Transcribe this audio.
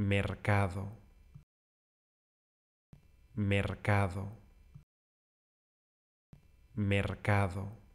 mercado, mercado, mercado.